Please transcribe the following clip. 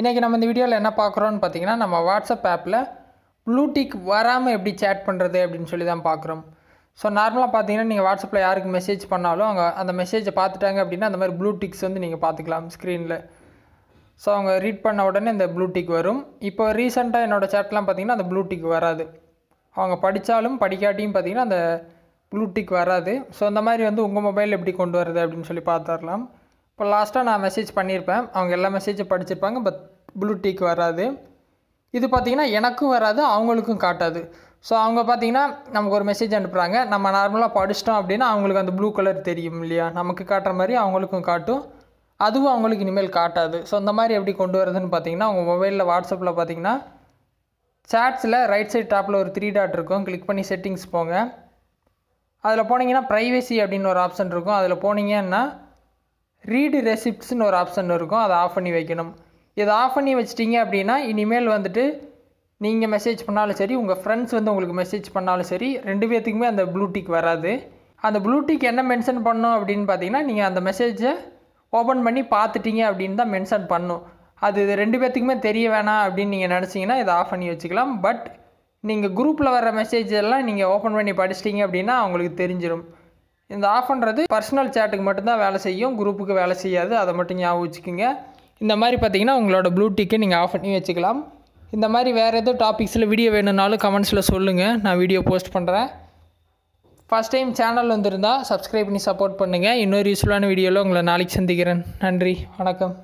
இன்றைக்கி நம்ம இந்த வீடியோவில் என்ன பார்க்குறோன்னு பார்த்தீங்கன்னா நம்ம வாட்ஸ்அப் ஆப்பில் ப்ளூடிக் வராமல் எப்படி சேட் பண்ணுறது அப்படின்னு சொல்லி தான் பார்க்குறோம் ஸோ நார்மலாக பார்த்தீங்கன்னா நீங்கள் வாட்ஸ்அப்பில் யாருக்கு மெசேஜ் பண்ணாலும் அவங்க அந்த மெசேஜை பார்த்துட்டாங்க அப்படின்னா அந்த மாதிரி ப்ளூடிக்ஸ் வந்து நீங்கள் பார்த்துக்கலாம் ஸ்க்ரீனில் ஸோ அவங்க ரீட் பண்ண உடனே இந்த ப்ளூடிக் வரும் இப்போ ரீசெண்டாக என்னோடய சேட்லாம் பார்த்திங்கன்னா அந்த ப்ளூடிக் வராது அவங்க படித்தாலும் படிக்காட்டியும் பார்த்திங்கன்னா அந்த ப்ளூடிக் வராது ஸோ அந்த மாதிரி வந்து உங்கள் மொபைல் எப்படி கொண்டு வருது அப்படின்னு சொல்லி பார்த்துடலாம் இப்போ லாஸ்ட்டாக நான் மெசேஜ் பண்ணியிருப்பேன் அவங்க எல்லா மெசேஜும் படிச்சிருப்பாங்க பட் ப்ளூ டீக்கு வராது இது பார்த்திங்கன்னா எனக்கும் வராது அவங்களுக்கும் காட்டாது ஸோ அவங்க பார்த்திங்கன்னா நமக்கு ஒரு மெசேஜ் அனுப்புகிறாங்க நம்ம நார்மலாக படிச்சிட்டோம் அப்படின்னா அவங்களுக்கு அந்த ப்ளூ கலர் தெரியும் இல்லையா நமக்கு காட்டுற மாதிரி அவங்களுக்கும் காட்டும் அதுவும் அவங்களுக்கு இனிமேல் காட்டாது ஸோ இந்த மாதிரி எப்படி கொண்டு வருதுன்னு பார்த்தீங்கன்னா உங்கள் மொபைலில் வாட்ஸ்அப்பில் பார்த்தீங்கன்னா சேட்ஸில் ரைட் சைட் டாப்பில் ஒரு த்ரீ டாட் இருக்கும் கிளிக் பண்ணி செட்டிங்ஸ் போங்க அதில் போனீங்கன்னா ப்ரைவேசி அப்படின்னு ஒரு ஆப்ஷன் இருக்கும் அதில் போனீங்கன்னா ரீடு ரெசிப்ட்ஸ்னு ஒரு ஆப்ஷன் இருக்கும் அதை ஆஃப் பண்ணி வைக்கணும் இதை ஆஃப் பண்ணி வச்சிட்டிங்க அப்படின்னா இனிமேல் வந்துட்டு நீங்கள் மெசேஜ் பண்ணாலும் சரி உங்கள் ஃப்ரெண்ட்ஸ் வந்து உங்களுக்கு மெசேஜ் பண்ணாலும் சரி ரெண்டு பேர்த்துக்குமே அந்த ப்ளூடிக் வராது அந்த ப்ளூடிக் என்ன மென்ஷன் பண்ணும் அப்படின்னு பார்த்தீங்கன்னா நீங்கள் அந்த மெசேஜை ஓப்பன் பண்ணி பார்த்துட்டீங்க அப்படின்னு தான் மென்ஷன் பண்ணும் அது ரெண்டு பேர்த்துக்குமே தெரிய வேணாம் அப்படின்னு நீங்கள் நினச்சிங்கன்னா இதை ஆஃப் பண்ணி வச்சுக்கலாம் பட் நீங்கள் குரூப்பில் வர மெசேஜ் எல்லாம் நீங்கள் ஓப்பன் பண்ணி படிச்சிட்டிங்க அப்படின்னா அவங்களுக்கு தெரிஞ்சிடும் இந்த ஆஃப்ன்றது பர்சனல் சேட்டுக்கு மட்டும்தான் வேலை செய்யும் குரூப்புக்கு வேலை செய்யாது அதை மட்டும் ஞாபகம் வச்சுக்கோங்க இந்த மாதிரி பார்த்தீங்கன்னா உங்களோட ப்ளூ டிக்கை நீங்கள் ஆஃப் பண்ணி வச்சுக்கலாம் இந்த மாதிரி வேறு எதுவும் டாபிக்ஸில் வீடியோ வேணும்னாலும் கமெண்ட்ஸில் சொல்லுங்கள் நான் வீடியோ போஸ்ட் பண்ணுறேன் ஃபஸ்ட் டைம் சேனல் வந்திருந்தால் சப்ஸ்கிரைப் பண்ணி சப்போர்ட் பண்ணுங்கள் இன்னொரு யூஸ்ஃபுல்லான வீடியோவில் உங்களை நாளைக்கு சந்திக்கிறேன் நன்றி வணக்கம்